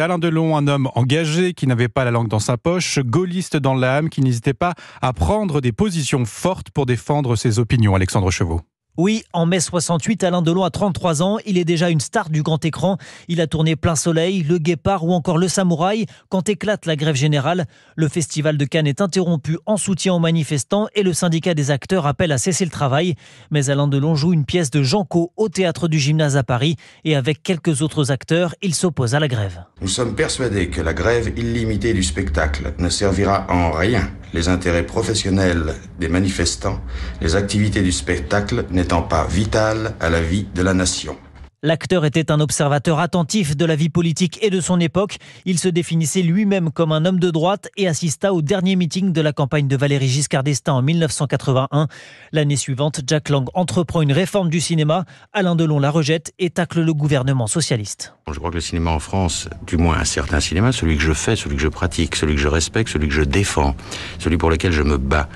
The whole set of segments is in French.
Alain Delon, un homme engagé qui n'avait pas la langue dans sa poche, gaulliste dans l'âme, qui n'hésitait pas à prendre des positions fortes pour défendre ses opinions. Alexandre Chevaux. Oui, en mai 68, Alain Delon a 33 ans. Il est déjà une star du grand écran. Il a tourné Plein Soleil, Le Guépard ou encore Le Samouraï. Quand éclate la grève générale, le festival de Cannes est interrompu en soutien aux manifestants et le syndicat des acteurs appelle à cesser le travail. Mais Alain Delon joue une pièce de Jean Janco au théâtre du Gymnase à Paris et avec quelques autres acteurs, il s'oppose à la grève. Nous sommes persuadés que la grève illimitée du spectacle ne servira en rien les intérêts professionnels des manifestants, les activités du spectacle n'étant pas vitales à la vie de la nation. L'acteur était un observateur attentif de la vie politique et de son époque. Il se définissait lui-même comme un homme de droite et assista au dernier meeting de la campagne de Valéry Giscard d'Estaing en 1981. L'année suivante, Jack Lang entreprend une réforme du cinéma. Alain Delon la rejette et tacle le gouvernement socialiste. Je crois que le cinéma en France, du moins un certain cinéma, celui que je fais, celui que je pratique, celui que je respecte, celui que je défends, celui pour lequel je me bats,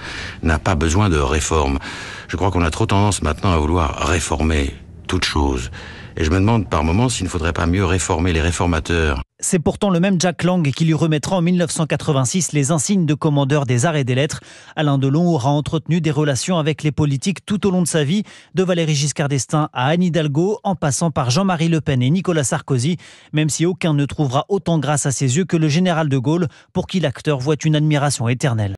n'a pas besoin de réforme. Je crois qu'on a trop tendance maintenant à vouloir réformer toute chose. Et je me demande par moments s'il ne faudrait pas mieux réformer les réformateurs. C'est pourtant le même Jack Lang qui lui remettra en 1986 les insignes de commandeur des arts et des lettres. Alain Delon aura entretenu des relations avec les politiques tout au long de sa vie, de Valéry Giscard d'Estaing à Anne Hidalgo, en passant par Jean-Marie Le Pen et Nicolas Sarkozy, même si aucun ne trouvera autant grâce à ses yeux que le général de Gaulle, pour qui l'acteur voit une admiration éternelle.